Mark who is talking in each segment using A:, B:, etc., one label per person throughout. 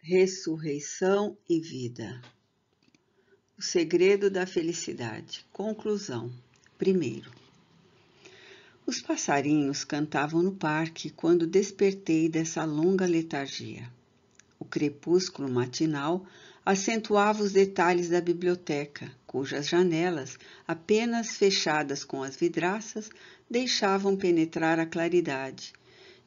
A: ressurreição e vida. O segredo da felicidade. Conclusão. Primeiro. Os passarinhos cantavam no parque quando despertei dessa longa letargia. O crepúsculo matinal acentuava os detalhes da biblioteca, cujas janelas, apenas fechadas com as vidraças, deixavam penetrar a claridade,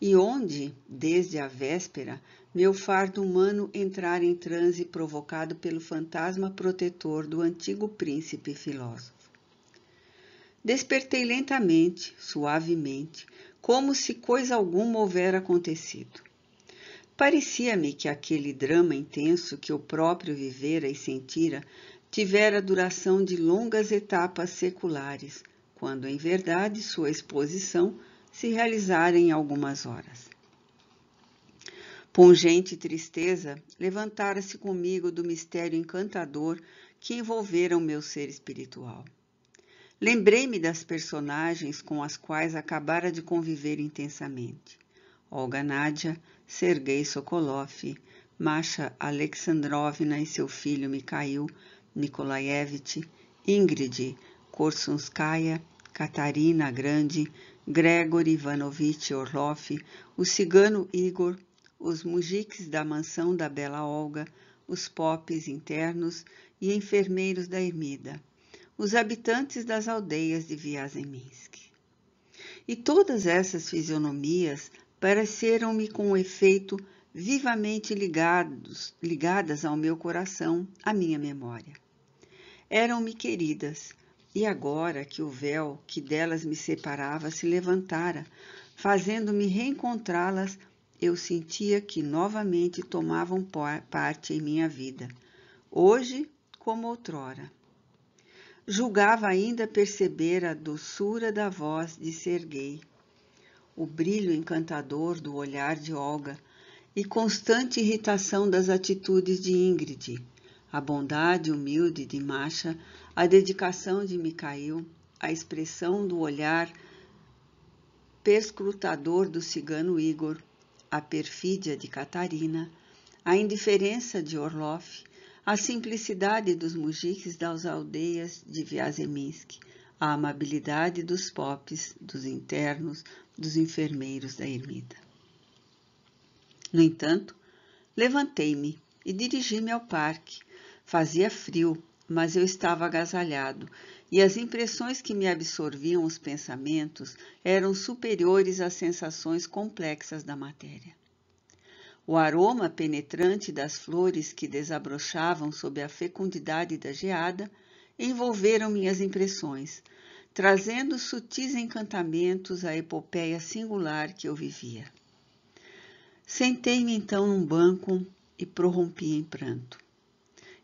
A: e onde, desde a véspera, meu fardo humano entrara em transe provocado pelo fantasma protetor do antigo príncipe filósofo. Despertei lentamente, suavemente, como se coisa alguma houvera acontecido. Parecia-me que aquele drama intenso que eu próprio vivera e sentira tivera duração de longas etapas seculares, quando em verdade sua exposição se realizar em algumas horas. Pungente tristeza levantara-se comigo do mistério encantador que envolvera o meu ser espiritual. Lembrei-me das personagens com as quais acabara de conviver intensamente. Olga Nadia, Sergei Sokolov, Masha Alexandrovna e seu filho Mikhail Nikolaevich, Ingrid Korsunskaya, Katarina Grande, Gregor Ivanovitch Orloff, o cigano Igor, os mujiques da mansão da Bela Olga, os popes internos e enfermeiros da ermida, os habitantes das aldeias de Viazeminsk. E todas essas fisionomias pareceram-me com um efeito vivamente ligados, ligadas ao meu coração, à minha memória. Eram-me queridas, e agora que o véu que delas me separava se levantara, fazendo-me reencontrá-las, eu sentia que novamente tomavam parte em minha vida, hoje como outrora. Julgava ainda perceber a doçura da voz de Serguei, o brilho encantador do olhar de Olga e constante irritação das atitudes de Ingrid, a bondade humilde de Masha, a dedicação de Mikhail, a expressão do olhar perscrutador do cigano Igor, a perfídia de Catarina, a indiferença de Orloff, a simplicidade dos mujiques das aldeias de Vyazeminsk, a amabilidade dos popes, dos internos, dos enfermeiros da ermida. No entanto, levantei-me e dirigi-me ao parque, Fazia frio, mas eu estava agasalhado, e as impressões que me absorviam os pensamentos eram superiores às sensações complexas da matéria. O aroma penetrante das flores que desabrochavam sob a fecundidade da geada envolveram minhas impressões, trazendo sutis encantamentos à epopeia singular que eu vivia. Sentei-me então num banco e prorrompi em pranto.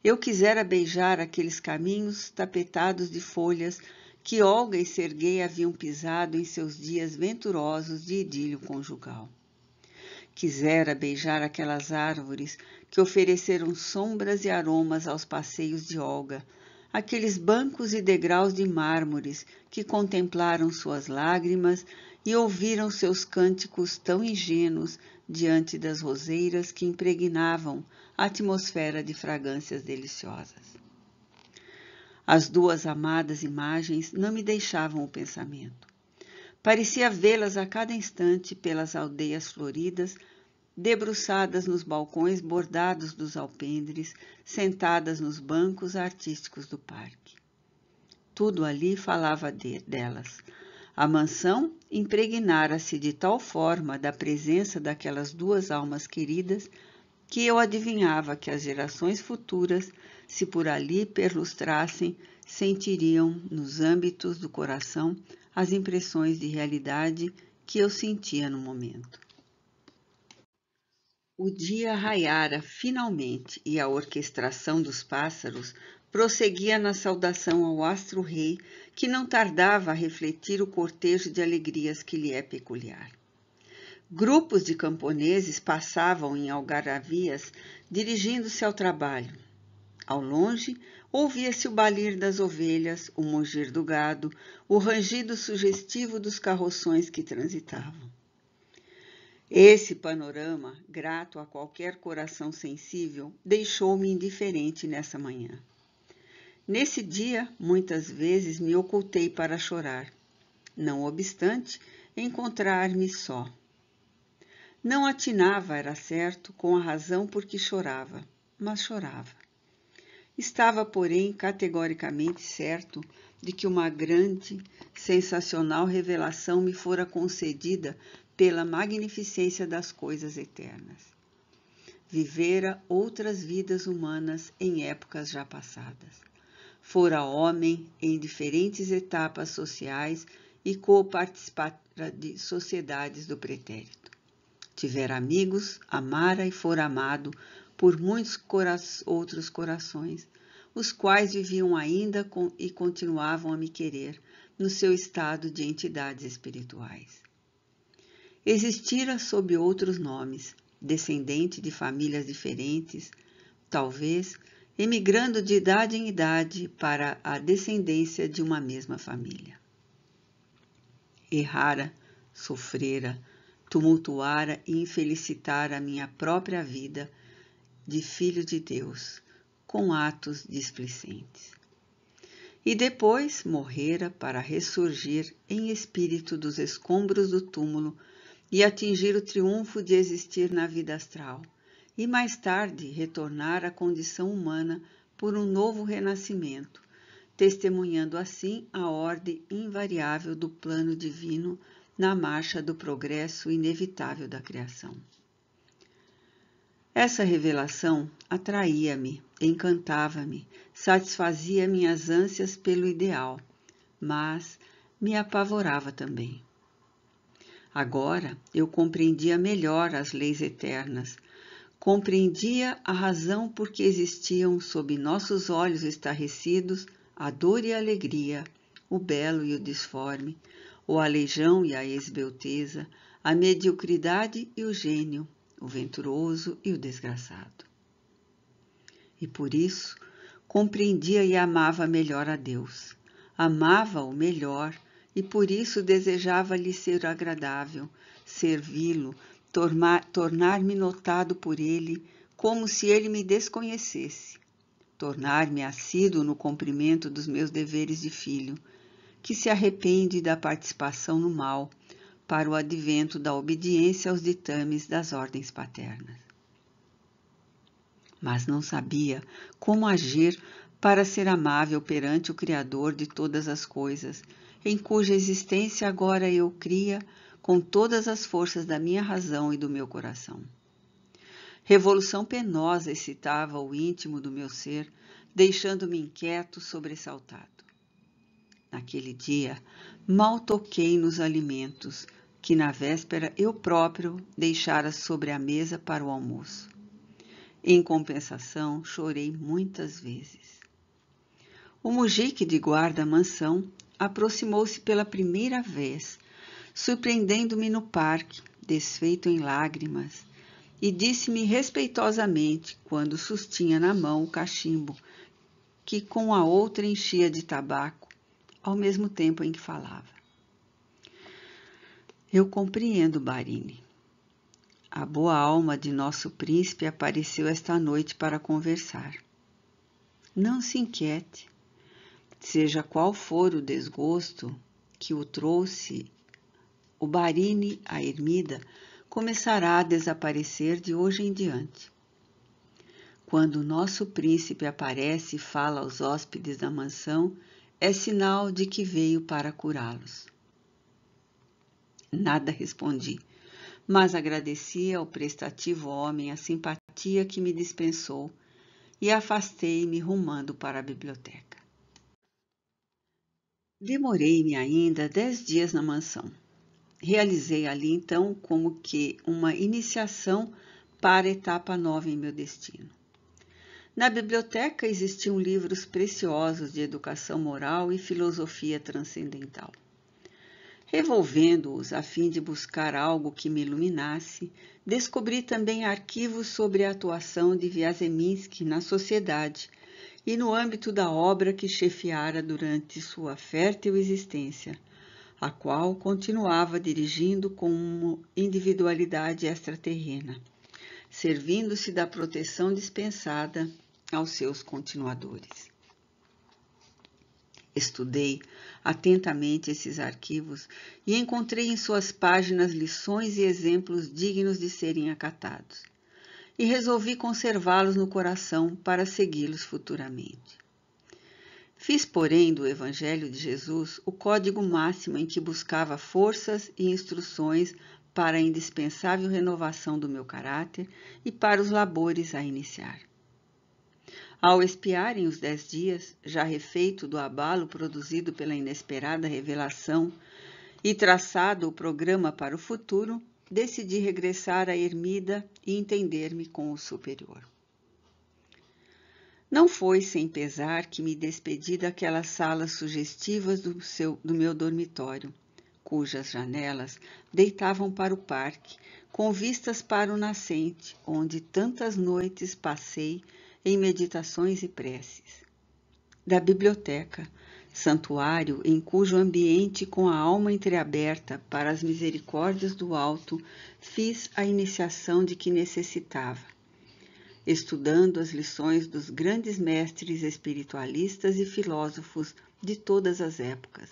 A: Eu quisera beijar aqueles caminhos tapetados de folhas que Olga e Serguei haviam pisado em seus dias venturosos de idílio conjugal. Quisera beijar aquelas árvores que ofereceram sombras e aromas aos passeios de Olga, aqueles bancos e degraus de mármores que contemplaram suas lágrimas e ouviram seus cânticos tão ingênuos diante das roseiras que impregnavam atmosfera de fragrâncias deliciosas. As duas amadas imagens não me deixavam o pensamento. Parecia vê-las a cada instante pelas aldeias floridas, debruçadas nos balcões bordados dos alpendres, sentadas nos bancos artísticos do parque. Tudo ali falava de, delas. A mansão impregnara-se de tal forma da presença daquelas duas almas queridas que eu adivinhava que as gerações futuras, se por ali perlustrassem, sentiriam nos âmbitos do coração as impressões de realidade que eu sentia no momento. O dia raiara finalmente e a orquestração dos pássaros prosseguia na saudação ao astro-rei, que não tardava a refletir o cortejo de alegrias que lhe é peculiar. Grupos de camponeses passavam em algaravias dirigindo-se ao trabalho. Ao longe, ouvia-se o balir das ovelhas, o mugir do gado, o rangido sugestivo dos carroções que transitavam. Esse panorama, grato a qualquer coração sensível, deixou-me indiferente nessa manhã. Nesse dia, muitas vezes me ocultei para chorar. Não obstante, encontrar-me só. Não atinava, era certo, com a razão por que chorava, mas chorava. Estava, porém, categoricamente certo de que uma grande, sensacional revelação me fora concedida pela magnificência das coisas eternas. Vivera outras vidas humanas em épocas já passadas fora homem em diferentes etapas sociais e coparticipara de sociedades do pretérito tiver amigos, amara e for amado por muitos cora outros corações, os quais viviam ainda com, e continuavam a me querer no seu estado de entidades espirituais. Existira sob outros nomes, descendente de famílias diferentes, talvez emigrando de idade em idade para a descendência de uma mesma família. Errara, sofrera, tumultuara e infelicitara a minha própria vida de filho de Deus, com atos displicentes. E depois morrera para ressurgir em espírito dos escombros do túmulo e atingir o triunfo de existir na vida astral, e mais tarde retornar à condição humana por um novo renascimento, testemunhando assim a ordem invariável do plano divino na marcha do progresso inevitável da criação. Essa revelação atraía-me, encantava-me, satisfazia minhas ânsias pelo ideal, mas me apavorava também. Agora eu compreendia melhor as leis eternas, compreendia a razão por que existiam sob nossos olhos estarrecidos a dor e a alegria, o belo e o disforme, o aleijão e a esbelteza, a mediocridade e o gênio, o venturoso e o desgraçado. E por isso compreendia e amava melhor a Deus, amava-o melhor e por isso desejava-lhe ser agradável, servi-lo, tornar-me notado por ele, como se ele me desconhecesse, tornar-me assíduo no cumprimento dos meus deveres de filho que se arrepende da participação no mal para o advento da obediência aos ditames das ordens paternas. Mas não sabia como agir para ser amável perante o Criador de todas as coisas, em cuja existência agora eu cria com todas as forças da minha razão e do meu coração. Revolução penosa excitava o íntimo do meu ser, deixando-me inquieto, sobressaltado naquele dia, mal toquei nos alimentos que na véspera eu próprio deixara sobre a mesa para o almoço. Em compensação, chorei muitas vezes. O mujique de guarda-mansão aproximou-se pela primeira vez, surpreendendo-me no parque, desfeito em lágrimas, e disse-me respeitosamente, quando sustinha na mão o cachimbo, que com a outra enchia de tabaco, ao mesmo tempo em que falava. Eu compreendo, Barine. A boa alma de nosso príncipe apareceu esta noite para conversar. Não se inquiete. Seja qual for o desgosto que o trouxe, o Barine, a ermida, começará a desaparecer de hoje em diante. Quando o nosso príncipe aparece e fala aos hóspedes da mansão, é sinal de que veio para curá-los. Nada respondi, mas agradeci ao prestativo homem a simpatia que me dispensou e afastei-me rumando para a biblioteca. Demorei-me ainda dez dias na mansão. Realizei ali então como que uma iniciação para a etapa nova em meu destino. Na biblioteca existiam livros preciosos de educação moral e filosofia transcendental. Revolvendo-os a fim de buscar algo que me iluminasse, descobri também arquivos sobre a atuação de Vyazeminsky na sociedade e no âmbito da obra que chefiara durante sua fértil existência, a qual continuava dirigindo como individualidade extraterrena, servindo-se da proteção dispensada aos seus continuadores. Estudei atentamente esses arquivos e encontrei em suas páginas lições e exemplos dignos de serem acatados, e resolvi conservá-los no coração para segui-los futuramente. Fiz, porém, do Evangelho de Jesus o código máximo em que buscava forças e instruções para a indispensável renovação do meu caráter e para os labores a iniciar. Ao espiarem os dez dias, já refeito do abalo produzido pela inesperada revelação e traçado o programa para o futuro, decidi regressar à ermida e entender-me com o superior. Não foi sem pesar que me despedi daquelas salas sugestivas do, seu, do meu dormitório, cujas janelas deitavam para o parque, com vistas para o nascente, onde tantas noites passei em meditações e preces. Da biblioteca, santuário em cujo ambiente, com a alma entreaberta para as misericórdias do alto, fiz a iniciação de que necessitava, estudando as lições dos grandes mestres espiritualistas e filósofos de todas as épocas,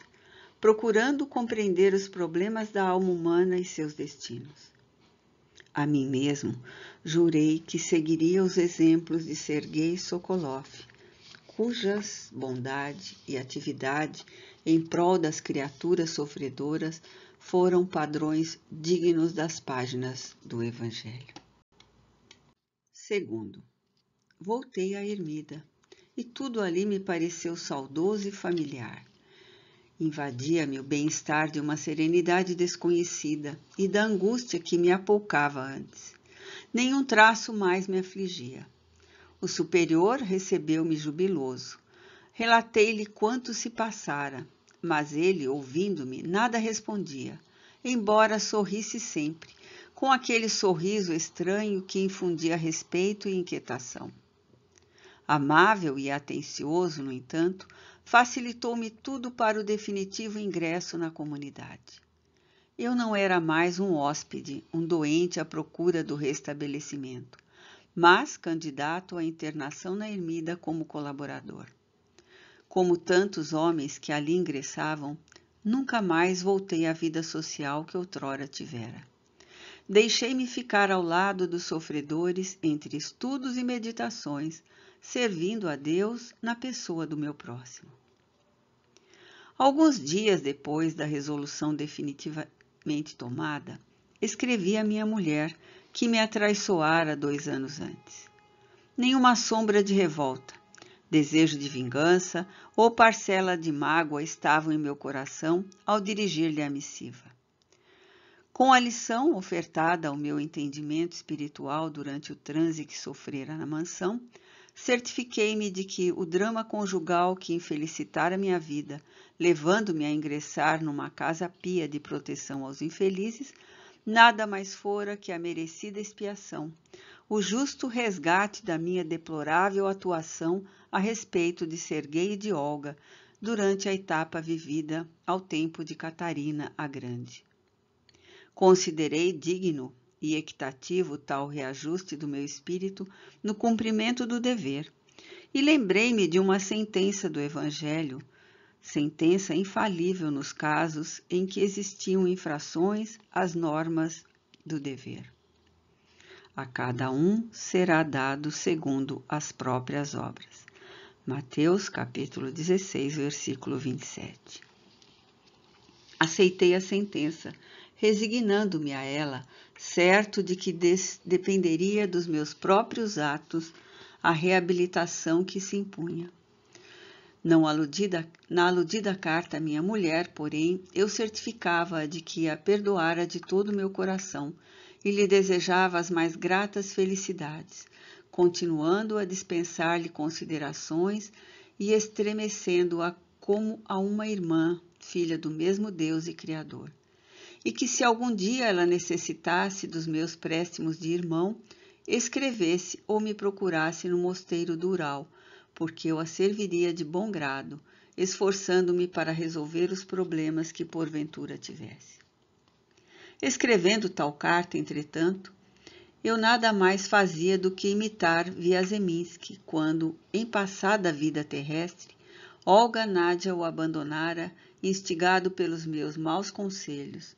A: procurando compreender os problemas da alma humana e seus destinos a mim mesmo, jurei que seguiria os exemplos de Sergei Sokolov, cujas bondade e atividade em prol das criaturas sofredoras foram padrões dignos das páginas do Evangelho. Segundo, voltei à ermida e tudo ali me pareceu saudoso e familiar. Invadia-me o bem-estar de uma serenidade desconhecida e da angústia que me apoucava antes. Nenhum traço mais me afligia. O superior recebeu-me jubiloso. Relatei-lhe quanto se passara, mas ele, ouvindo-me, nada respondia, embora sorrisse sempre, com aquele sorriso estranho que infundia respeito e inquietação. Amável e atencioso, no entanto, facilitou-me tudo para o definitivo ingresso na comunidade. Eu não era mais um hóspede, um doente à procura do restabelecimento, mas candidato à internação na ermida como colaborador. Como tantos homens que ali ingressavam, nunca mais voltei à vida social que outrora tivera. Deixei-me ficar ao lado dos sofredores entre estudos e meditações, servindo a Deus na pessoa do meu próximo. Alguns dias depois da resolução definitivamente tomada, escrevi a minha mulher, que me atraiçoara dois anos antes. Nenhuma sombra de revolta, desejo de vingança ou parcela de mágoa estavam em meu coração ao dirigir-lhe a missiva. Com a lição ofertada ao meu entendimento espiritual durante o transe que sofrera na mansão, certifiquei-me de que o drama conjugal que infelicitara minha vida, levando-me a ingressar numa casa pia de proteção aos infelizes, nada mais fora que a merecida expiação, o justo resgate da minha deplorável atuação a respeito de Serguei e de Olga, durante a etapa vivida ao tempo de Catarina a Grande. Considerei digno e equitativo tal reajuste do meu espírito no cumprimento do dever. E lembrei-me de uma sentença do Evangelho, sentença infalível nos casos em que existiam infrações às normas do dever. A cada um será dado segundo as próprias obras. Mateus capítulo 16, versículo 27. Aceitei a sentença resignando-me a ela, certo de que dependeria dos meus próprios atos a reabilitação que se impunha. Não aludida, na aludida carta à minha mulher, porém, eu certificava de que a perdoara de todo o meu coração e lhe desejava as mais gratas felicidades, continuando a dispensar-lhe considerações e estremecendo-a como a uma irmã, filha do mesmo Deus e Criador e que, se algum dia ela necessitasse dos meus préstimos de irmão, escrevesse ou me procurasse no mosteiro do Ural, porque eu a serviria de bom grado, esforçando-me para resolver os problemas que porventura tivesse. Escrevendo tal carta, entretanto, eu nada mais fazia do que imitar Viazeminsky quando, em passada vida terrestre, Olga Nádia o abandonara, instigado pelos meus maus conselhos,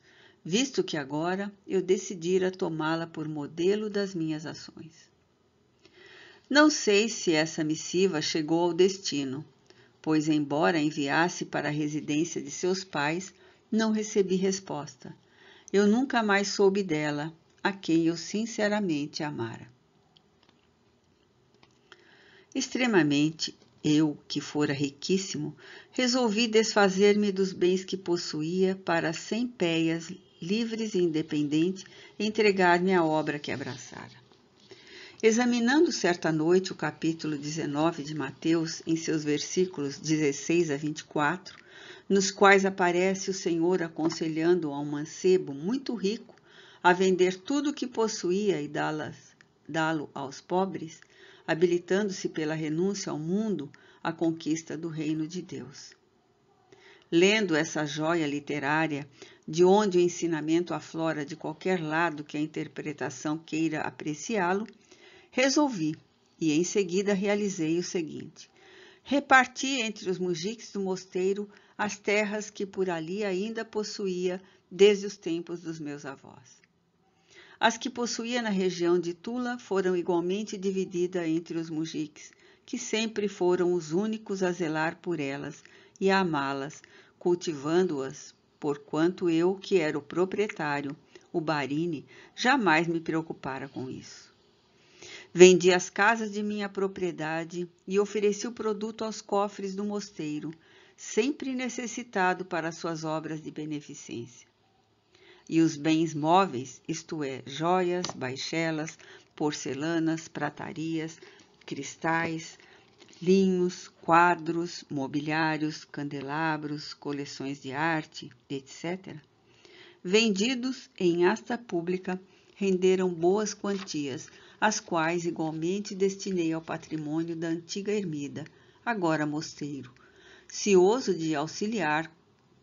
A: visto que agora eu decidira tomá-la por modelo das minhas ações. Não sei se essa missiva chegou ao destino, pois, embora enviasse para a residência de seus pais, não recebi resposta. Eu nunca mais soube dela, a quem eu sinceramente amara. Extremamente, eu, que fora riquíssimo, resolvi desfazer-me dos bens que possuía para sem péias livres e independente, entregar-me à obra que abraçara. Examinando certa noite o capítulo 19 de Mateus, em seus versículos 16 a 24, nos quais aparece o Senhor aconselhando a um mancebo muito rico a vender tudo o que possuía e dá-lo aos pobres, habilitando-se pela renúncia ao mundo à conquista do reino de Deus lendo essa joia literária, de onde o ensinamento aflora de qualquer lado que a interpretação queira apreciá-lo, resolvi e em seguida realizei o seguinte: reparti entre os mujiques do mosteiro as terras que por ali ainda possuía desde os tempos dos meus avós. As que possuía na região de Tula foram igualmente divididas entre os mujiques, que sempre foram os únicos a zelar por elas e amá-las, cultivando-as, porquanto eu, que era o proprietário, o Barini, jamais me preocupara com isso. Vendi as casas de minha propriedade e ofereci o produto aos cofres do mosteiro, sempre necessitado para suas obras de beneficência. E os bens móveis, isto é, joias, baixelas, porcelanas, pratarias, cristais, linhos, quadros, mobiliários, candelabros, coleções de arte, etc., vendidos em asta pública, renderam boas quantias, as quais igualmente destinei ao patrimônio da antiga ermida, agora mosteiro, cioso de auxiliar,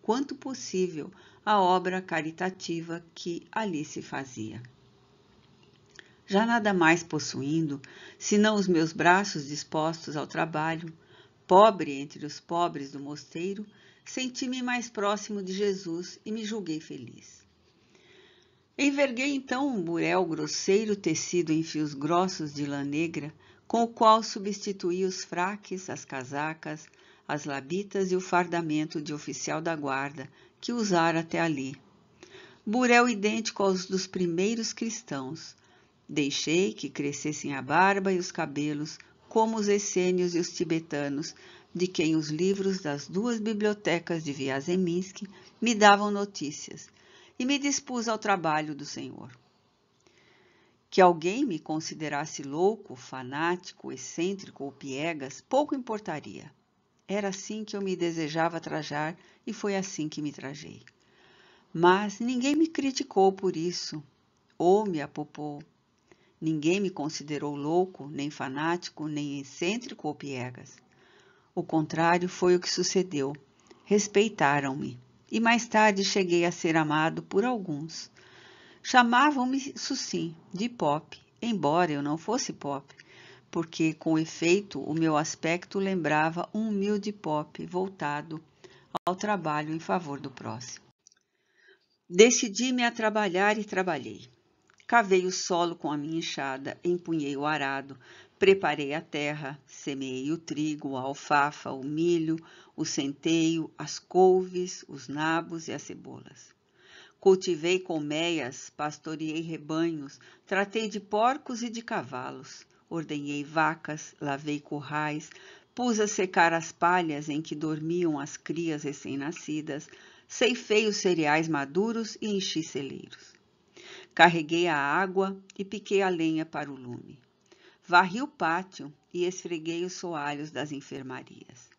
A: quanto possível, a obra caritativa que ali se fazia já nada mais possuindo, senão os meus braços dispostos ao trabalho, pobre entre os pobres do mosteiro, senti-me mais próximo de Jesus e me julguei feliz. Enverguei então um burel grosseiro tecido em fios grossos de lã negra, com o qual substituí os fraques, as casacas, as labitas e o fardamento de oficial da guarda que usara até ali. Burel idêntico aos dos primeiros cristãos, Deixei que crescessem a barba e os cabelos, como os essênios e os tibetanos, de quem os livros das duas bibliotecas de Viazeminsk me davam notícias, e me dispus ao trabalho do Senhor. Que alguém me considerasse louco, fanático, excêntrico ou piegas, pouco importaria. Era assim que eu me desejava trajar e foi assim que me trajei. Mas ninguém me criticou por isso ou me apopou. Ninguém me considerou louco, nem fanático, nem excêntrico ou piegas. O contrário foi o que sucedeu. Respeitaram-me, e mais tarde cheguei a ser amado por alguns. Chamavam-me, isso sim, de pop, embora eu não fosse pop, porque, com efeito, o meu aspecto lembrava um humilde pop voltado ao trabalho em favor do próximo. Decidi-me a trabalhar e trabalhei. Cavei o solo com a minha enxada, empunhei o arado, preparei a terra, semeei o trigo, a alfafa, o milho, o centeio, as couves, os nabos e as cebolas. Cultivei colmeias, pastoreei rebanhos, tratei de porcos e de cavalos, ordenhei vacas, lavei currais, pus a secar as palhas em que dormiam as crias recém-nascidas, ceifei os cereais maduros e enchi celeiros. Carreguei a água e piquei a lenha para o lume. Varri o pátio e esfreguei os soalhos das enfermarias.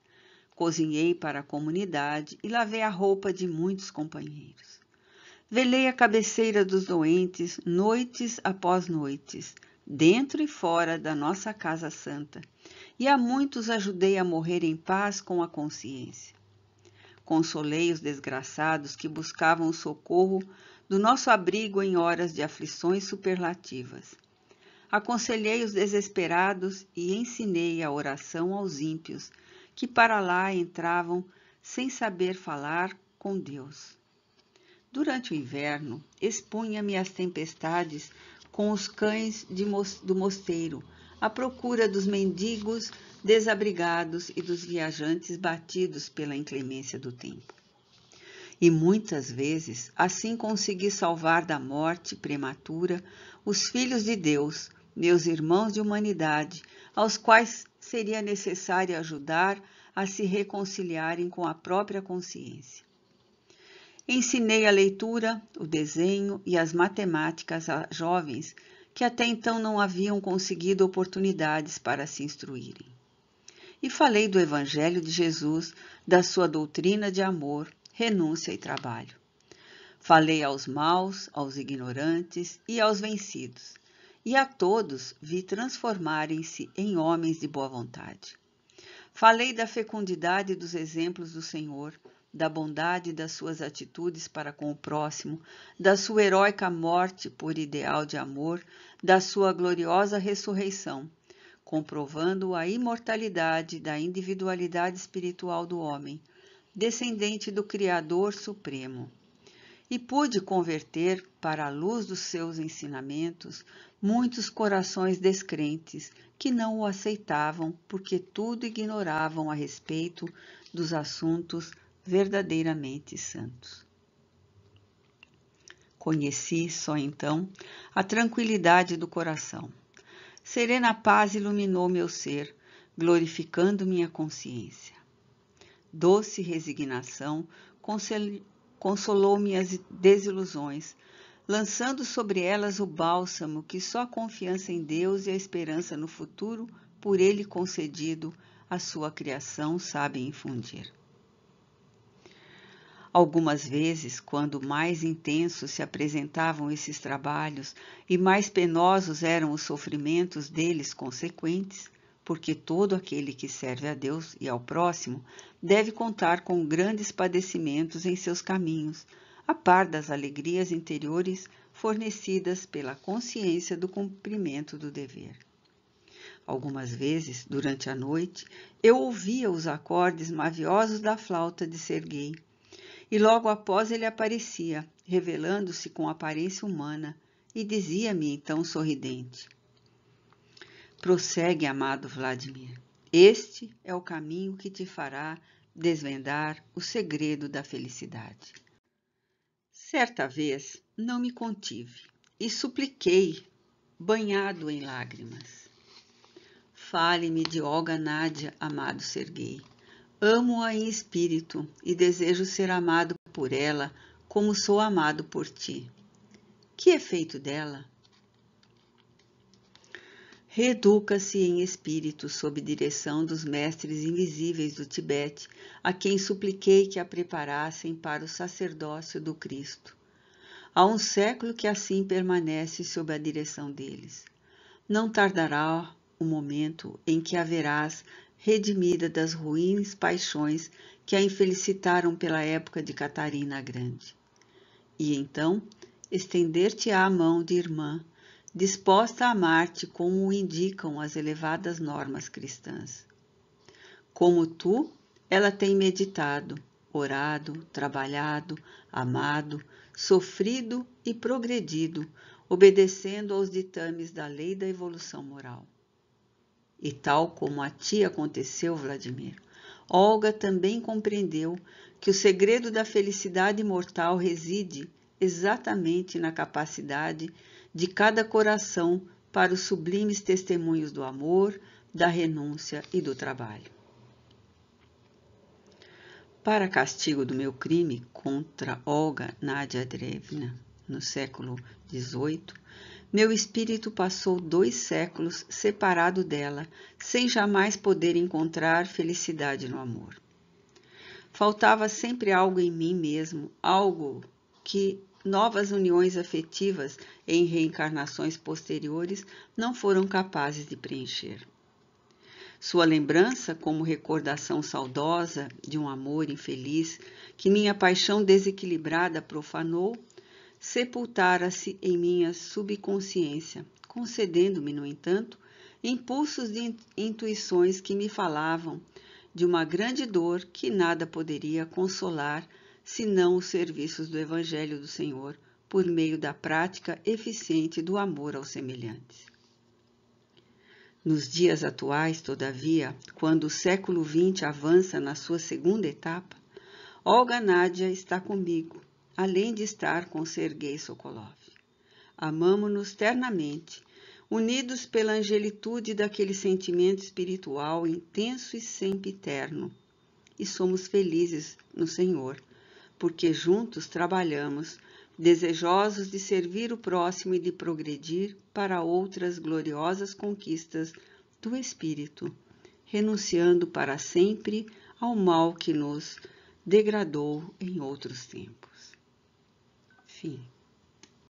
A: Cozinhei para a comunidade e lavei a roupa de muitos companheiros. Velei a cabeceira dos doentes noites após noites, dentro e fora da nossa Casa Santa, e a muitos ajudei a morrer em paz com a consciência. Consolei os desgraçados que buscavam socorro do nosso abrigo em horas de aflições superlativas. Aconselhei os desesperados e ensinei a oração aos ímpios, que para lá entravam sem saber falar com Deus. Durante o inverno, expunha-me às tempestades com os cães mos do mosteiro, à procura dos mendigos desabrigados e dos viajantes batidos pela inclemência do tempo e muitas vezes assim consegui salvar da morte prematura os filhos de Deus, meus irmãos de humanidade, aos quais seria necessário ajudar a se reconciliarem com a própria consciência. Ensinei a leitura, o desenho e as matemáticas a jovens que até então não haviam conseguido oportunidades para se instruírem. E falei do Evangelho de Jesus, da sua doutrina de amor, renúncia e trabalho. Falei aos maus, aos ignorantes e aos vencidos, e a todos vi transformarem-se em homens de boa vontade. Falei da fecundidade dos exemplos do Senhor, da bondade das suas atitudes para com o próximo, da sua heróica morte por ideal de amor, da sua gloriosa ressurreição, comprovando a imortalidade da individualidade espiritual do homem, descendente do Criador Supremo, e pôde converter para a luz dos seus ensinamentos muitos corações descrentes que não o aceitavam porque tudo ignoravam a respeito dos assuntos verdadeiramente santos. Conheci só então a tranquilidade do coração. Serena paz iluminou meu ser, glorificando minha consciência doce resignação consolou minhas desilusões, lançando sobre elas o bálsamo que só a confiança em Deus e a esperança no futuro, por Ele concedido, à sua criação sabem infundir. Algumas vezes, quando mais intensos se apresentavam esses trabalhos e mais penosos eram os sofrimentos deles consequentes, porque todo aquele que serve a Deus e ao próximo deve contar com grandes padecimentos em seus caminhos, a par das alegrias interiores fornecidas pela consciência do cumprimento do dever. Algumas vezes, durante a noite, eu ouvia os acordes maviosos da flauta de Serguei, e logo após ele aparecia, revelando-se com aparência humana, e dizia-me então sorridente: Prossegue, amado Vladimir. Este é o caminho que te fará desvendar o segredo da felicidade. Certa vez não me contive e supliquei, banhado em lágrimas. Fale-me de Olga Nádia, amado Serguei. Amo-a em espírito e desejo ser amado por ela como sou amado por ti. Que efeito dela? reeduca-se em espírito sob direção dos mestres invisíveis do Tibete, a quem supliquei que a preparassem para o sacerdócio do Cristo. Há um século que assim permanece sob a direção deles. Não tardará o momento em que haverás redimida das ruins paixões que a infelicitaram pela época de Catarina a Grande. E então estender-te-á a mão de irmã disposta a amar-te como o indicam as elevadas normas cristãs. Como tu, ela tem meditado, orado, trabalhado, amado, sofrido e progredido, obedecendo aos ditames da lei da evolução moral. E tal como a ti aconteceu, Vladimir, Olga também compreendeu que o segredo da felicidade mortal reside exatamente na capacidade de cada coração para os sublimes testemunhos do amor, da renúncia e do trabalho. Para castigo do meu crime contra Olga Nadia Drevna, no século XVIII, meu espírito passou dois séculos separado dela, sem jamais poder encontrar felicidade no amor. Faltava sempre algo em mim mesmo, algo que novas uniões afetivas em reencarnações posteriores não foram capazes de preencher. Sua lembrança, como recordação saudosa de um amor infeliz que minha paixão desequilibrada profanou, sepultara-se em minha subconsciência, concedendo-me, no entanto, impulsos de intuições que me falavam de uma grande dor que nada poderia consolar senão os serviços do Evangelho do Senhor por meio da prática eficiente do amor aos semelhantes. Nos dias atuais, todavia, quando o século XX avança na sua segunda etapa, Olga Nádia está comigo, além de estar com Sergei Sokolov. Amamo-nos ternamente, unidos pela angelitude daquele sentimento espiritual intenso e sempre eterno, e somos felizes no Senhor, porque juntos trabalhamos, desejosos de servir o próximo e de progredir para outras gloriosas conquistas do Espírito, renunciando para sempre ao mal que nos degradou em outros tempos. Fim.